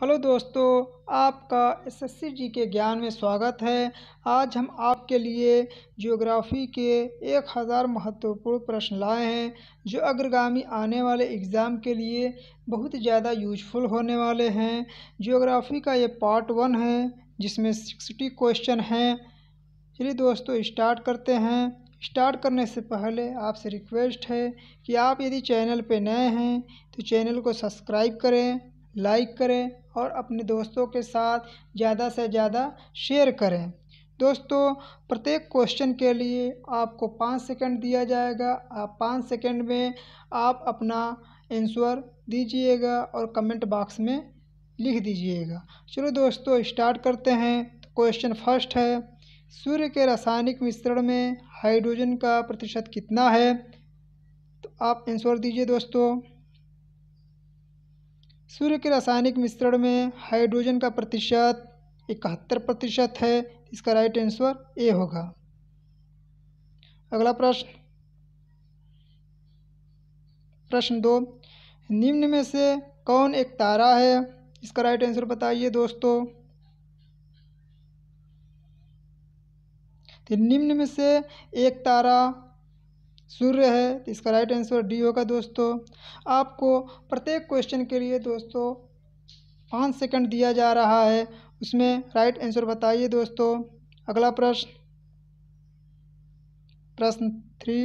hello दोस्तों आपका SSC जी के ज्ञान में स्वागत है आज हम आपके लिए ज्योग्राफी के एक हज़ार महत्वपूर्ण प्रश्न लाए हैं जो अग्रगामी आने वाले एग्ज़ाम के लिए बहुत ज़्यादा यूजफुल होने वाले हैं ज्योग्राफी का ये पार्ट वन है जिसमें सिक्सटी क्वेश्चन हैं चलिए दोस्तों स्टार्ट करते हैं स्टार्ट करने से पहले आपसे रिक्वेस्ट है कि आप यदि चैनल पर नए हैं तो चैनल को सब्सक्राइब करें लाइक करें और अपने दोस्तों के साथ ज़्यादा से ज़्यादा शेयर करें दोस्तों प्रत्येक क्वेश्चन के लिए आपको पाँच सेकंड दिया जाएगा आप पाँच सेकंड में आप अपना आंसर दीजिएगा और कमेंट बॉक्स में लिख दीजिएगा चलो दोस्तों स्टार्ट करते हैं तो क्वेश्चन फर्स्ट है सूर्य के रासायनिक मिश्रण में हाइड्रोजन का प्रतिशत कितना है तो आप आंसर दीजिए दोस्तों सूर्य के रासायनिक मिश्रण में हाइड्रोजन का प्रतिशत इकहत्तर प्रतिशत है इसका राइट आंसर ए होगा अगला प्रश्न प्रश्न दो निम्न में से कौन एक तारा है इसका राइट आंसर बताइए दोस्तों तो निम्न में से एक तारा सूर्य है तो इसका राइट आंसर डी होगा दोस्तों आपको प्रत्येक क्वेश्चन के लिए दोस्तों पाँच सेकंड दिया जा रहा है उसमें राइट आंसर बताइए दोस्तों अगला प्रश्न प्रश्न थ्री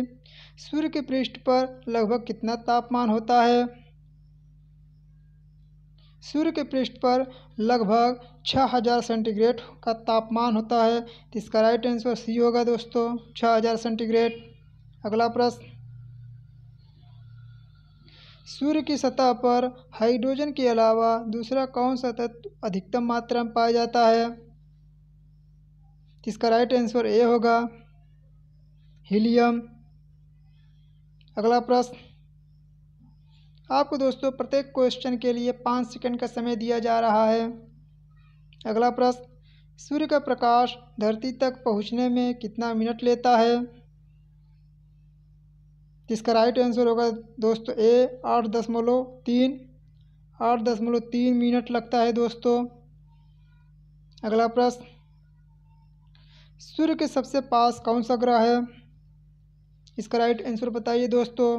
सूर्य के पृष्ठ पर लगभग कितना तापमान होता है सूर्य के पृष्ठ पर लगभग 6000 सेंटीग्रेड का तापमान होता है तो इसका राइट आंसर सी होगा दोस्तों 6000 सेंटीग्रेड अगला प्रश्न सूर्य की सतह पर हाइड्रोजन के अलावा दूसरा कौन सा तत्व अधिकतम मात्रा में पाया जाता है इसका राइट आंसर ए होगा हीलियम अगला प्रश्न आपको दोस्तों प्रत्येक क्वेश्चन के लिए पाँच सेकंड का समय दिया जा रहा है अगला प्रश्न सूर्य का प्रकाश धरती तक पहुंचने में कितना मिनट लेता है जिसका राइट आंसर होगा दोस्तों ए आठ दशमलव तीन आठ दशमलव तीन मिनट लगता है दोस्तों अगला प्रश्न सूर्य के सबसे पास कौन सा ग्रह है इसका राइट आंसर बताइए दोस्तों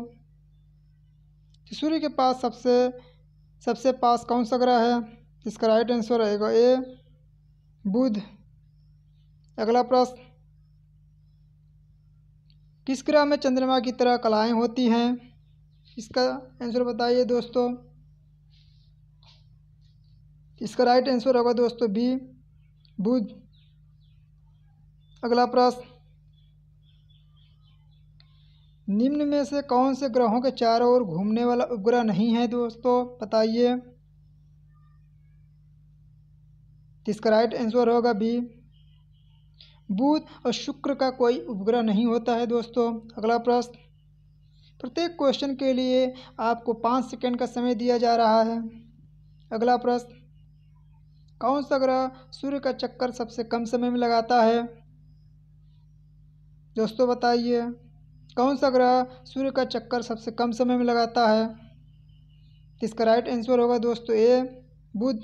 सूर्य के पास सबसे सबसे पास कौन सा ग्रह है इसका राइट आंसर रहेगा ए बुध अगला प्रश्न किस ग्रह में चंद्रमा की तरह कलाएं होती हैं इसका आंसर बताइए दोस्तों इसका राइट आंसर होगा दोस्तों बी बुध अगला प्रश्न निम्न में से कौन से ग्रहों के चारों ओर घूमने वाला उपग्रह नहीं है दोस्तों बताइए इसका राइट आंसर होगा बी बुध और शुक्र का कोई उपग्रह नहीं होता है दोस्तों अगला प्रश्न प्रत्येक क्वेश्चन के लिए आपको पाँच सेकेंड का समय दिया जा रहा है अगला प्रश्न कौन सा ग्रह सूर्य का चक्कर सबसे कम समय में लगाता है दोस्तों बताइए कौन सा ग्रह सूर्य का चक्कर सबसे कम समय में लगाता है इसका राइट आंसर होगा दोस्तों ए बुध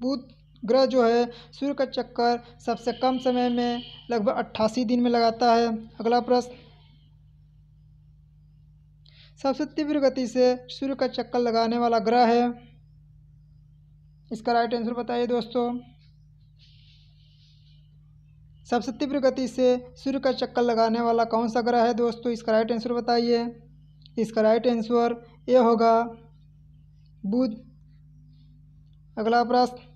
बुध ग्रह जो है सूर्य का चक्कर सबसे कम समय में लगभग अट्ठासी दिन में लगाता है अगला प्रश्न सबसे तीव्र गति से सूर्य का चक्कर लगाने वाला ग्रह है इसका राइट आंसर बताइए दोस्तों सबसे तीव्र गति से सूर्य का चक्कर लगाने वाला कौन सा ग्रह है दोस्तों इसका राइट आंसर बताइए इसका राइट आंसर ए होगा बुध अगला प्रश्न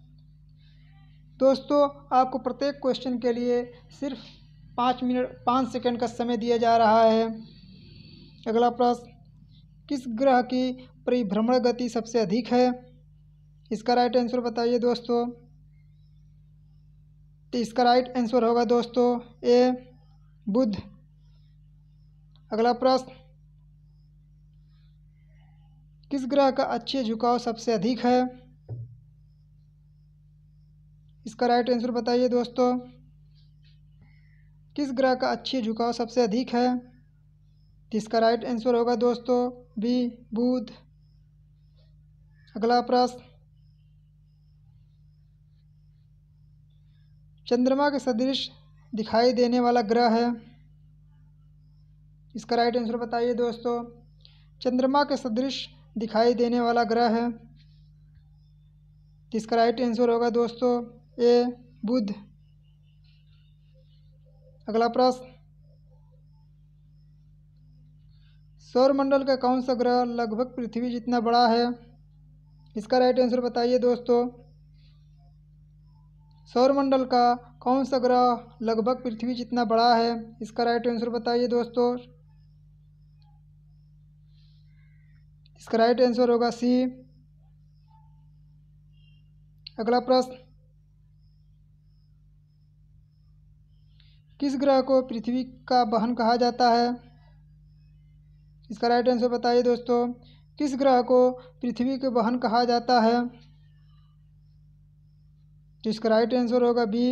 दोस्तों आपको प्रत्येक क्वेश्चन के लिए सिर्फ पाँच मिनट पाँच सेकंड का समय दिया जा रहा है अगला प्रश्न किस ग्रह की परिभ्रमण गति सबसे अधिक है इसका राइट आंसर बताइए दोस्तों तो इसका राइट आंसर होगा दोस्तों ए बुध अगला प्रश्न किस ग्रह का अच्छे झुकाव सबसे अधिक है इसका राइट आंसर बताइए दोस्तों किस ग्रह का अच्छी झुकाव सबसे अधिक है तो इसका राइट आंसर होगा दोस्तों बी बुध अगला प्रश्न चंद्रमा के सदृश दिखाई देने वाला ग्रह है इसका राइट आंसर बताइए दोस्तों चंद्रमा के सदृश दिखाई देने वाला ग्रह है इसका राइट आंसर होगा दोस्तों ए बुध अगला प्रश्न सौरमंडल का कौन सा ग्रह लगभग पृथ्वी जितना बड़ा है इसका राइट आंसर बताइए दोस्तों सौरमंडल का कौन सा ग्रह लगभग पृथ्वी जितना बड़ा है इसका राइट आंसर बताइए दोस्तों इसका राइट आंसर होगा सी अगला प्रश्न किस ग्रह को पृथ्वी का बहन कहा जाता है इसका राइट आंसर बताइए दोस्तों किस ग्रह को पृथ्वी के बहन कहा जाता है तो इसका राइट आंसर होगा बी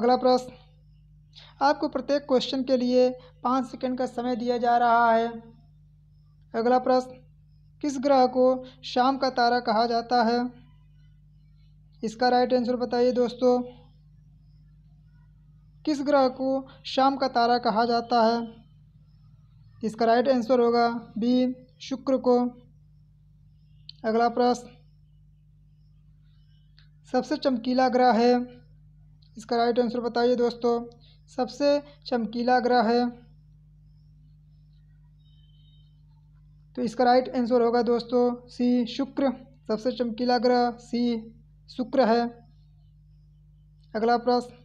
अगला प्रश्न आपको प्रत्येक क्वेश्चन के लिए पाँच सेकंड का समय दिया जा रहा है अगला प्रश्न किस ग्रह को शाम का तारा कहा जाता है इसका राइट आंसर बताइए दोस्तों किस ग्रह को शाम का तारा कहा जाता है इसका राइट आंसर होगा बी शुक्र को अगला प्रश्न सबसे चमकीला ग्रह है इसका राइट आंसर बताइए दोस्तों सबसे चमकीला ग्रह है तो इसका राइट आंसर होगा दोस्तों सी शुक्र सबसे चमकीला ग्रह सी शुक्र है अगला प्रश्न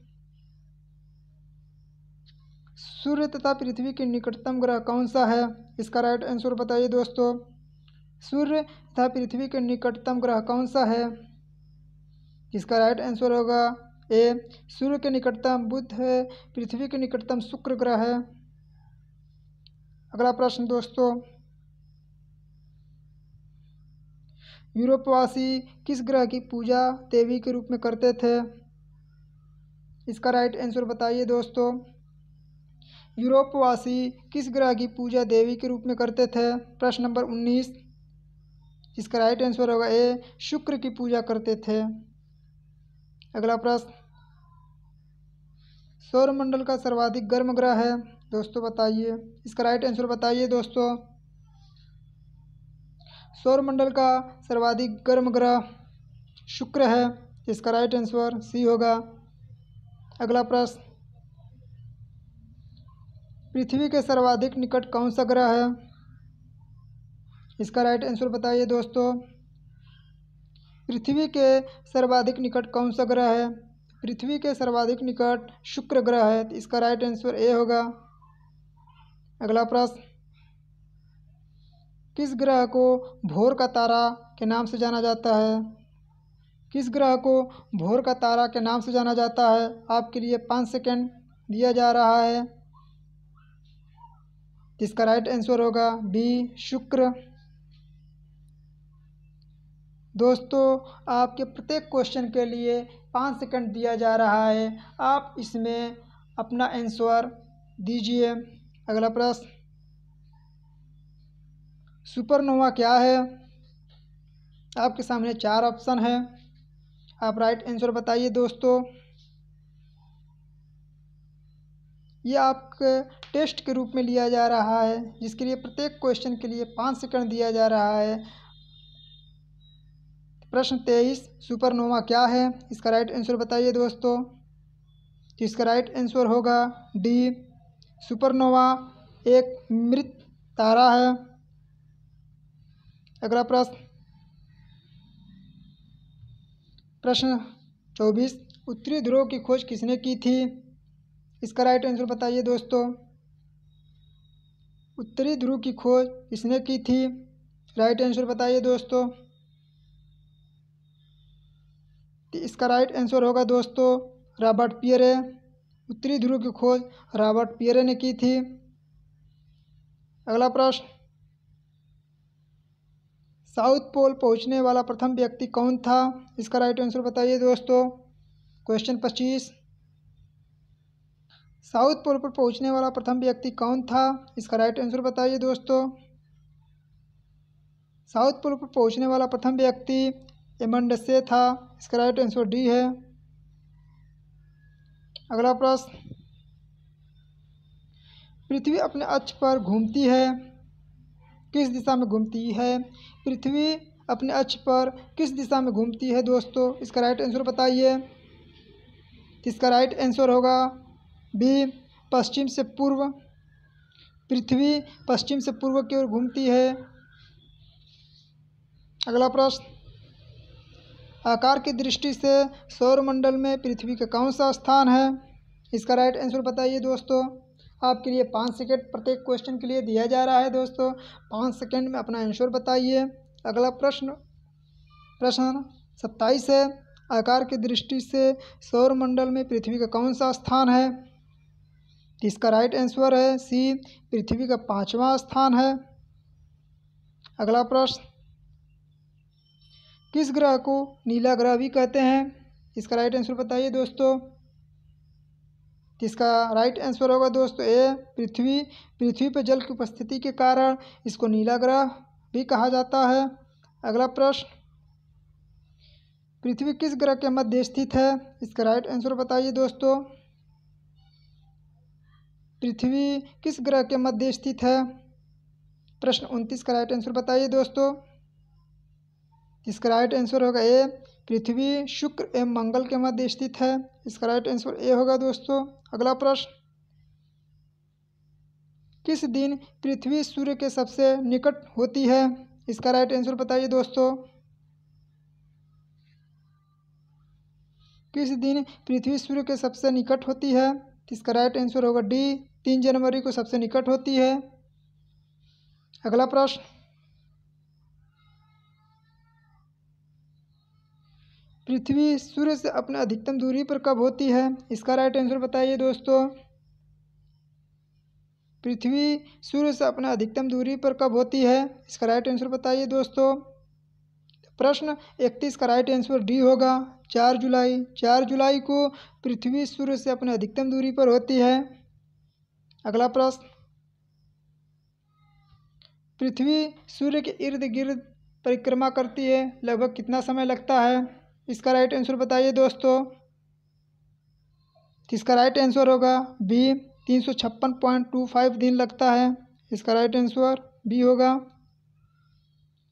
सूर्य तथा पृथ्वी के निकटतम ग्रह कौन सा है इसका राइट आंसर बताइए दोस्तों सूर्य तथा पृथ्वी के निकटतम ग्रह कौन सा है इसका राइट आंसर होगा ए सूर्य के निकटतम बुध है पृथ्वी के निकटतम शुक्र ग्रह है अगला प्रश्न दोस्तों यूरोपवासी किस ग्रह की पूजा देवी के रूप में करते थे इसका राइट आंसर बताइए दोस्तों यूरोपवासी किस ग्रह की पूजा देवी के रूप में करते थे प्रश्न नंबर उन्नीस इसका राइट आंसर होगा ए शुक्र की पूजा करते थे अगला प्रश्न सौरमंडल का सर्वाधिक गर्म ग्रह है दोस्तों बताइए इसका राइट आंसर बताइए दोस्तों सौरमंडल का सर्वाधिक गर्म ग्रह शुक्र है इसका राइट आंसर सी होगा अगला प्रश्न पृथ्वी के सर्वाधिक निकट कौन सा ग्रह है इसका राइट आंसर बताइए दोस्तों पृथ्वी के सर्वाधिक निकट कौन सा ग्रह है पृथ्वी के सर्वाधिक निकट शुक्र ग्रह है तो इसका राइट आंसर ए होगा अगला प्रश्न किस ग्रह को भोर का तारा के नाम से जाना जाता है किस ग्रह को भोर का तारा के नाम से जाना जाता है आपके लिए पाँच सेकेंड दिया जा रहा है जिसका राइट आंसर होगा बी शुक्र दोस्तों आपके प्रत्येक क्वेश्चन के लिए पाँच सेकंड दिया जा रहा है आप इसमें अपना आंसर दीजिए अगला प्रश्न सुपरनोवा क्या है आपके सामने चार ऑप्शन है आप राइट आंसर बताइए दोस्तों ये आपके टेस्ट के रूप में लिया जा रहा है जिसके लिए प्रत्येक क्वेश्चन के लिए पाँच सेकंड दिया जा रहा है प्रश्न तेईस सुपरनोवा क्या है इसका राइट आंसर बताइए दोस्तों तो इसका राइट आंसर होगा डी सुपरनोवा एक मृत तारा है अगला प्रश्न प्रश्न चौबीस उत्तरी ध्रुव की खोज किसने की थी इसका राइट आंसर बताइए दोस्तों उत्तरी ध्रुव की खोज किसने की थी राइट आंसर बताइए दोस्तों तो इसका राइट आंसर होगा दोस्तों रॉबर्ट पियरे उत्तरी ध्रुव की खोज रॉबर्ट पियरे ने की थी अगला प्रश्न साउथ पोल पहुंचने वाला प्रथम व्यक्ति कौन था इसका राइट आंसर बताइए दोस्तों क्वेश्चन पच्चीस साउथ पोल पर पहुंचने वाला प्रथम व्यक्ति कौन था इसका राइट आंसर बताइए दोस्तों साउथ पोल पर पहुंचने वाला प्रथम व्यक्ति एमंडसे था इसका राइट आंसर डी है अगला प्रश्न पृथ्वी अपने अक्ष पर घूमती है किस दिशा में घूमती है पृथ्वी अपने अक्ष पर किस दिशा में घूमती है दोस्तों इसका राइट आंसर बताइए इसका राइट आंसर होगा बी पश्चिम से पूर्व पृथ्वी पश्चिम से पूर्व की ओर घूमती है अगला प्रश्न आकार की दृष्टि से सौरमंडल में पृथ्वी का कौन सा स्थान है इसका राइट आंसर बताइए दोस्तों आपके लिए पाँच सेकेंड प्रत्येक क्वेश्चन के लिए दिया जा रहा है दोस्तों पाँच सेकेंड में अपना आंसर बताइए अगला प्रश्न प्रश्न सत्ताईस है आकार की दृष्टि से सौरमंडल में पृथ्वी का कौन सा स्थान है इसका राइट आंसर है सी पृथ्वी का पांचवा स्थान है अगला प्रश्न किस ग्रह को नीला ग्रह भी कहते हैं इसका राइट आंसर बताइए दोस्तों तो इसका राइट आंसर होगा दोस्तों ए पृथ्वी पृथ्वी पर जल की उपस्थिति के कारण इसको नीला ग्रह भी कहा जाता है अगला प्रश्न पृथ्वी किस ग्रह के मध्य स्थित है इसका राइट आंसर बताइए दोस्तों पृथ्वी किस ग्रह के मध्य स्थित है प्रश्न उनतीस का राइट आंसर बताइए दोस्तों इसका राइट आंसर होगा ए पृथ्वी शुक्र एवं मंगल के मध्य स्थित है इसका राइट आंसर ए होगा दोस्तों अगला प्रश्न किस दिन पृथ्वी सूर्य के सबसे निकट होती है इसका राइट आंसर बताइए दोस्तों किस दिन पृथ्वी सूर्य के सबसे निकट होती है इसका राइट आंसर होगा डी तीन जनवरी को सबसे निकट होती है अगला प्रश्न पृथ्वी सूर्य से अपने अधिकतम दूरी पर कब होती है इसका राइट आंसर बताइए दोस्तों पृथ्वी सूर्य से अपने अधिकतम दूरी पर कब होती है इसका राइट आंसर बताइए दोस्तों प्रश्न इकतीस का राइट आंसर डी होगा चार जुलाई चार जुलाई को पृथ्वी सूर्य से अपने अधिकतम दूरी पर होती है अगला प्रश्न पृथ्वी सूर्य के इर्द गिर्द परिक्रमा करती है लगभग कितना समय लगता है इसका राइट आंसर बताइए दोस्तों इसका राइट आंसर होगा बी तीन सौ छप्पन पॉइंट टू फाइव दिन लगता है इसका राइट आंसर बी होगा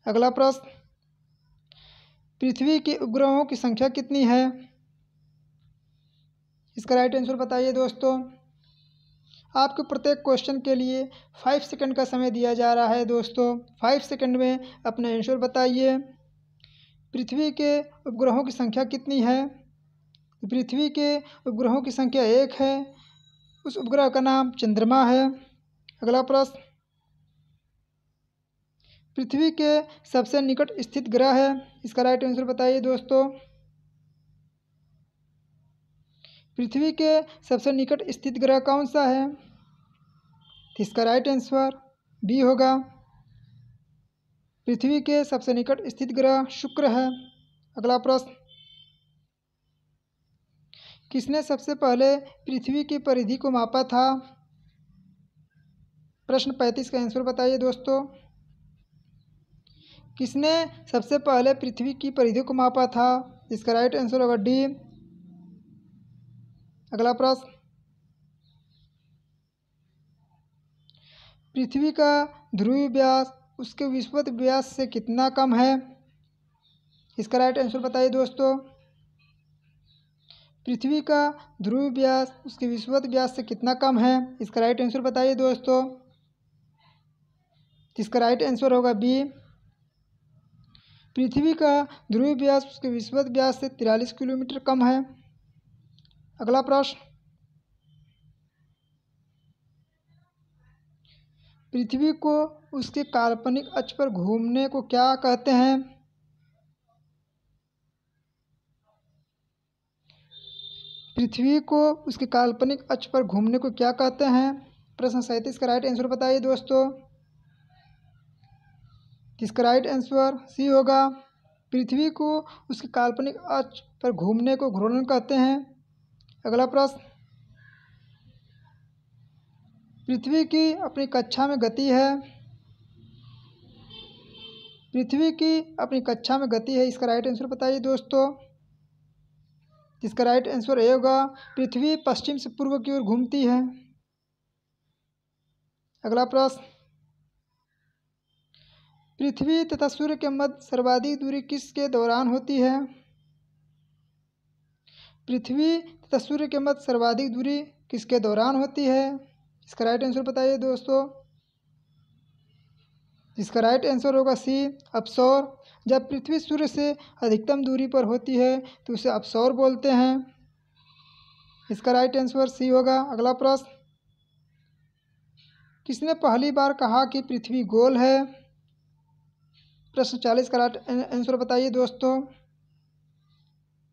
अगला प्रश्न पृथ्वी के उपग्रहों की संख्या कितनी है इसका राइट आंसर बताइए दोस्तों आपको प्रत्येक क्वेश्चन के लिए फाइव सेकंड का समय दिया जा रहा है दोस्तों फाइव सेकंड में अपना आंसर बताइए पृथ्वी के उपग्रहों की संख्या कितनी है पृथ्वी के उपग्रहों की संख्या एक है उस उपग्रह का नाम चंद्रमा है अगला प्रश्न पृथ्वी के सबसे निकट स्थित ग्रह है इसका राइट आंसर बताइए दोस्तों पृथ्वी के सबसे निकट स्थित ग्रह कौन सा है इसका राइट आंसर बी होगा पृथ्वी के सबसे निकट स्थित ग्रह शुक्र है अगला प्रश्न किसने सबसे पहले पृथ्वी की परिधि को मापा था प्रश्न पैंतीस का आंसर बताइए दोस्तों किसने सबसे पहले पृथ्वी की परिधि को मापा था इसका राइट आंसर होगा डी अगला प्रश्न पृथ्वी का ध्रुवी व्यास उसके विस्वत व्यास से कितना कम है इसका राइट आंसर बताइए दोस्तों पृथ्वी का ध्रुव व्यास उसके विस्वत व्यास से कितना कम है इसका राइट आंसर बताइए दोस्तों इसका राइट आंसर होगा बी पृथ्वी का ध्रुव व्यास उसके विस्वत व्यास से तिरालीस किलोमीटर कम है अगला प्रश्न पृथ्वी को उसके काल्पनिक अक्ष पर घूमने को क्या कहते हैं पृथ्वी को उसके काल्पनिक अक्ष पर घूमने को क्या कहते हैं प्रश्न सैंतीस का राइट आंसर बताइए दोस्तों किसका राइट आंसर सी होगा पृथ्वी को उसके काल्पनिक अक्ष पर घूमने को घूर्णन कहते हैं अगला प्रश्न पृथ्वी की अपनी कक्षा में गति है पृथ्वी की अपनी कक्षा में गति है इसका राइट आंसर बताइए दोस्तों इसका राइट आंसर ये होगा पृथ्वी पश्चिम से पूर्व की ओर घूमती है अगला प्रश्न पृथ्वी तथा सूर्य के मध्य सर्वाधिक दूरी किसके दौरान होती है पृथ्वी तथा सूर्य के मध्य सर्वाधिक दूरी किसके दौरान होती है इसका राइट आंसर बताइए दोस्तों इसका राइट आंसर होगा सी अपसौर जब पृथ्वी सूर्य से अधिकतम दूरी पर होती है तो उसे अपसौर बोलते हैं इसका राइट आंसर सी होगा अगला प्रश्न किसने पहली बार कहा कि पृथ्वी गोल है प्रश्न चालीस का राइट आंसर बताइए दोस्तों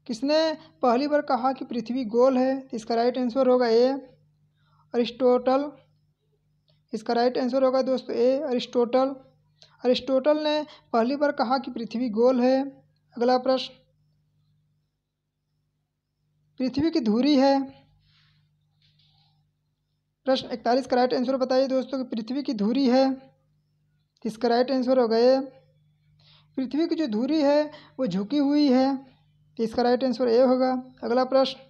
किसने पहली बार कहा कि पृथ्वी गोल है इसका राइट आंसर होगा ए अरिस्टोटल इसका राइट आंसर होगा दोस्तों ए अरिस्टोटल अरिस्टोटल ने पहली बार कहा कि पृथ्वी गोल है अगला प्रश्न पृथ्वी की धुरी है प्रश्न इकतालीस का राइट आंसर बताइए दोस्तों कि पृथ्वी की धुरी है इसका राइट आंसर हो गए पृथ्वी की जो धुरी है वो झुकी हुई है इसका राइट आंसर ए होगा अगला प्रश्न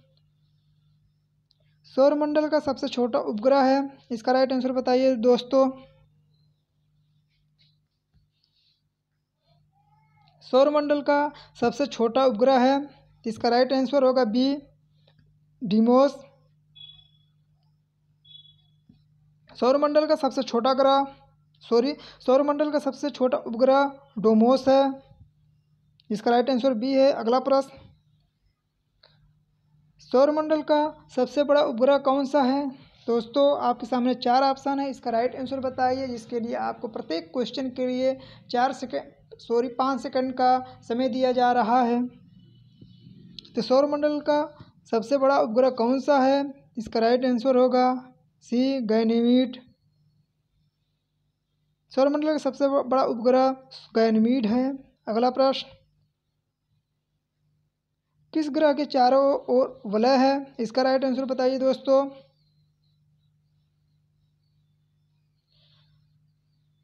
सौरमंडल का सबसे छोटा उपग्रह है इसका राइट आंसर बताइए दोस्तों सौरमंडल का सबसे छोटा उपग्रह है इसका राइट आंसर होगा बी डिमोस सौरमंडल का सबसे छोटा ग्रह सॉरी सौरमंडल का सबसे छोटा उपग्रह डोमोस है इसका राइट आंसर बी है अगला प्रश्न सौरमंडल का सबसे बड़ा उपग्रह कौन सा है दोस्तों आपके सामने चार ऑप्शन है इसका राइट आंसर बताइए जिसके लिए आपको प्रत्येक क्वेश्चन के लिए चार सेकेंड सॉरी पाँच सेकंड का समय दिया जा रहा है तो सौरमंडल का सबसे बड़ा उपग्रह कौन सा है इसका राइट आंसर होगा सी गैनिमीट सौरमंडल का सबसे बड़ा उपग्रह गैनमीड है अगला प्रश्न किस ग्रह के चारों ओर वलय है इसका राइट आंसर बताइए दोस्तों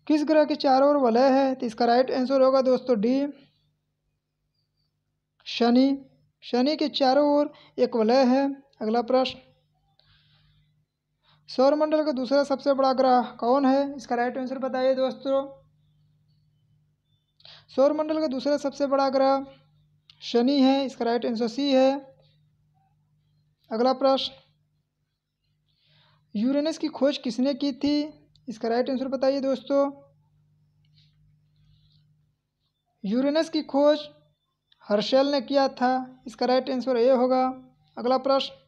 किस ग्रह के चारों ओर वलय है तो इसका राइट आंसर होगा दोस्तों डी शनि शनि के चारों ओर एक वलय है अगला प्रश्न सौरमंडल का दूसरा सबसे बड़ा ग्रह कौन है इसका राइट आंसर बताइए दोस्तों सौरमंडल का दूसरा सबसे बड़ा ग्रह शनि है इसका राइट आंसर सी है अगला प्रश्न यूरेनस की खोज किसने की थी इसका राइट आंसर बताइए दोस्तों यूरेनस की खोज हर्शेल ने किया था इसका राइट आंसर ए होगा अगला प्रश्न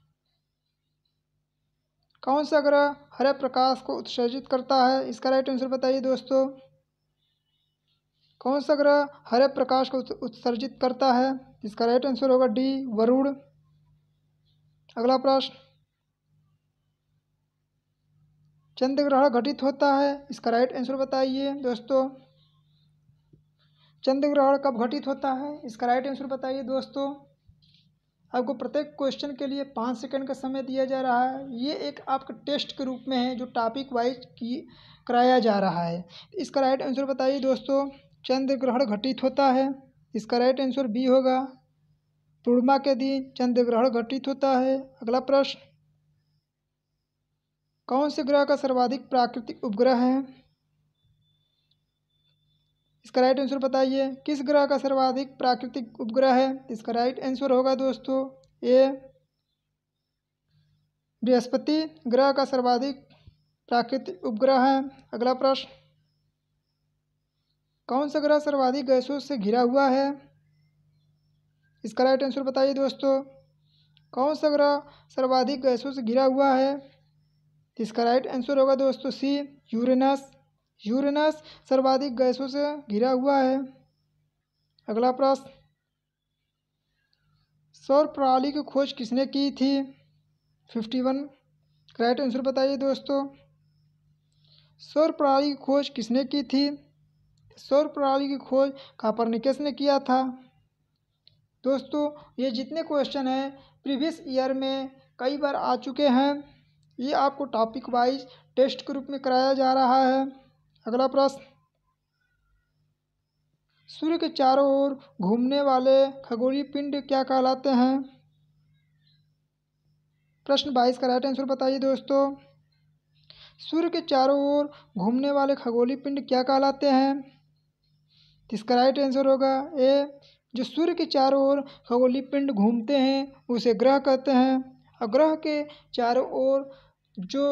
कौन सा ग्रह हरे प्रकाश को उत्सर्जित करता है इसका राइट आंसर बताइए दोस्तों कौन सा ग्रह हरे प्रकाश को उत्सर्जित करता है इसका राइट आंसर होगा डी वरुण अगला प्रश्न चंद्र ग्रहण घटित होता है इसका राइट आंसर बताइए दोस्तों चंद्र ग्रहण कब घटित होता है इसका राइट आंसर बताइए दोस्तों आपको प्रत्येक क्वेश्चन के लिए पाँच सेकंड का समय दिया जा रहा है ये एक आपका टेस्ट के रूप में है जो टॉपिक वाइज की कराया जा रहा है इसका राइट आंसर बताइए दोस्तों चंद्र ग्रहण घटित होता है इसका राइट आंसर बी होगा पूर्णिमा के दिन चंद्र ग्रहण घटित होता है अगला प्रश्न कौन से ग्रह का सर्वाधिक प्राकृतिक उपग्रह है इसका राइट आंसर बताइए किस ग्रह का सर्वाधिक प्राकृतिक उपग्रह है इसका राइट आंसर होगा दोस्तों ए बृहस्पति ग्रह का सर्वाधिक प्राकृतिक उपग्रह है अगला प्रश्न कौन सा ग्रह सर्वाधिक गैसों से घिरा हुआ है इसका राइट आंसर बताइए दोस्तों कौन सा ग्रह सर्वाधिक गैसों से घिरा हुआ है इसका राइट आंसर होगा दोस्तों सी यूरेनस यूरेनस सर्वाधिक गैसों से घिरा हुआ है अगला प्रश्न सौर प्रणाली की खोज किसने की थी फिफ्टी वन राइट आंसर बताइए दोस्तों सौर प्रणाली की खोज किसने की थी सौर प्रणाली की खोज कापरनिकस ने किया था दोस्तों ये जितने क्वेश्चन हैं प्रीवियस ईयर में कई बार आ चुके हैं ये आपको टॉपिक वाइज टेस्ट के रूप में कराया जा रहा है अगला प्रश्न सूर्य के चारों ओर घूमने वाले खगोलीय पिंड क्या कहलाते हैं प्रश्न बाईस का राइट आंसर बताइए दोस्तों सूर्य के चारों ओर घूमने वाले खगोलीय पिंड क्या कहलाते हैं तो इसका राइट आंसर होगा ए जो सूर्य के चारों ओर खगोली पिंड घूमते हैं उसे ग्रह कहते हैं और ग्रह के चारों ओर जो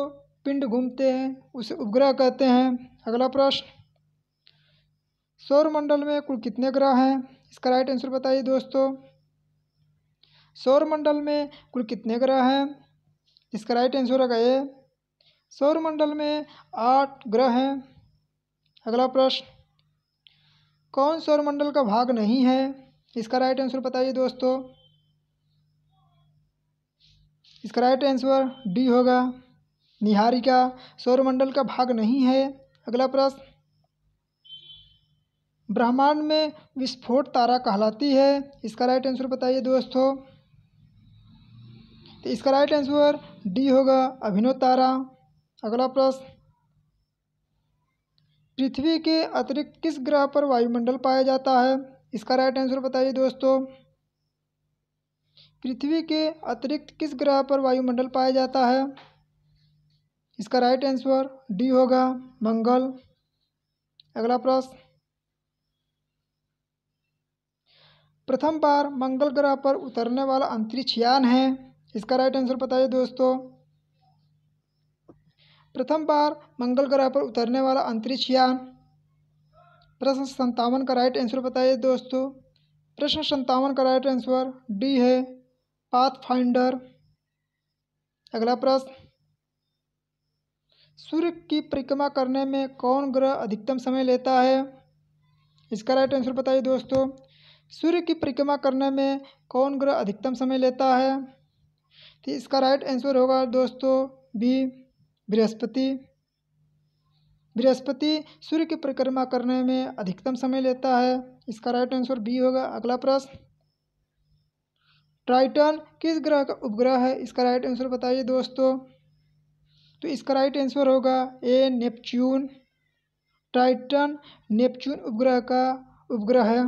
पिंड घूमते हैं उसे उपग्रह कहते हैं अगला प्रश्न सौरमंडल में कुल कितने ग्रह हैं इसका राइट आंसर बताइए दोस्तों सौरमंडल में कुल कितने ग्रह हैं इसका राइट आंसर होगा ए सौरमंडल में आठ ग्रह हैं अगला प्रश्न कौन सौरमंडल का भाग नहीं है इसका राइट आंसर बताइए दोस्तों इसका राइट आंसर डी होगा निहारिका सौरमंडल का भाग नहीं है अगला प्रश्न ब्रह्मांड में विस्फोट तारा कहलाती है इसका राइट आंसर बताइए दोस्तों तो इसका राइट आंसर डी होगा अभिनव तारा अगला प्रश्न पृथ्वी के अतिरिक्त किस ग्रह पर वायुमंडल पाया जाता है इसका राइट आंसर बताइए दोस्तों पृथ्वी के अतिरिक्त किस ग्रह पर वायुमंडल पाया जाता है इसका राइट आंसर डी होगा मंगल अगला प्रश्न प्रथम बार मंगल ग्रह पर उतरने वाला अंतरिक्ष यान है इसका राइट आंसर बताइए दोस्तों प्रथम बार मंगल ग्रह पर उतरने वाला अंतरिक्ष यान प्रश्न संतावन का राइट आंसर बताइए दोस्तों प्रश्न संतावन का राइट आंसर डी है पाथ फाइंडर अगला प्रश्न सूर्य की परिक्रमा करने में कौन ग्रह अधिकतम समय लेता है इसका राइट आंसर बताइए दोस्तों सूर्य की परिक्रमा करने में कौन ग्रह अधिकतम समय लेता है तो इसका राइट आंसर होगा दोस्तों बी बृहस्पति बृहस्पति सूर्य की परिक्रमा करने में अधिकतम समय लेता है इसका राइट आंसर बी होगा अगला प्रश्न ट्राइटन किस ग्रह का उपग्रह है इसका राइट आंसर बताइए दोस्तों तो इसका राइट आंसर होगा ए नेपच्यून ट्राइटन नेपच्यून उपग्रह का उपग्रह है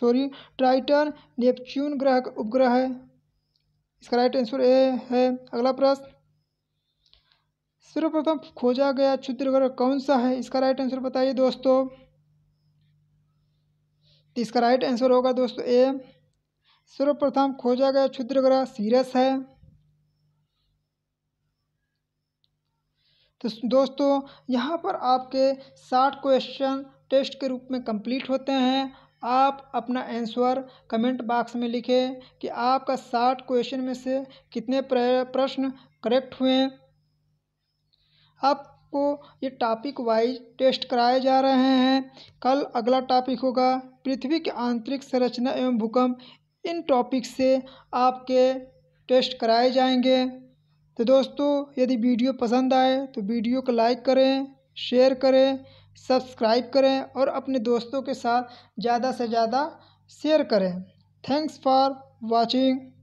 सॉरी ट्राइटन नेपच्यून ग्रह का उपग्रह है इसका राइट आंसर ए है अगला प्रश्न सर्वप्रथम खोजा गया क्षुद्र ग्रह कौन सा है इसका राइट आंसर बताइए दोस्तों तो इसका राइट आंसर होगा दोस्तों ए सर्वप्रथम खोजा गया क्षुद्र ग्रह सीरस है तो दोस्तों यहाँ पर आपके साठ क्वेश्चन टेस्ट के रूप में कंप्लीट होते हैं आप अपना आंसर कमेंट बॉक्स में लिखें कि आपका साठ क्वेश्चन में से कितने प्रश्न करेक्ट हुए आपको ये टॉपिक वाइज टेस्ट कराए जा रहे हैं कल अगला टॉपिक होगा पृथ्वी की आंतरिक संरचना एवं भूकंप इन टॉपिक से आपके टेस्ट कराए जाएंगे तो दोस्तों यदि वीडियो पसंद आए तो वीडियो को लाइक करें शेयर करें सब्सक्राइब करें और अपने दोस्तों के साथ ज़्यादा से ज़्यादा शेयर करें थैंक्स फॉर वॉचिंग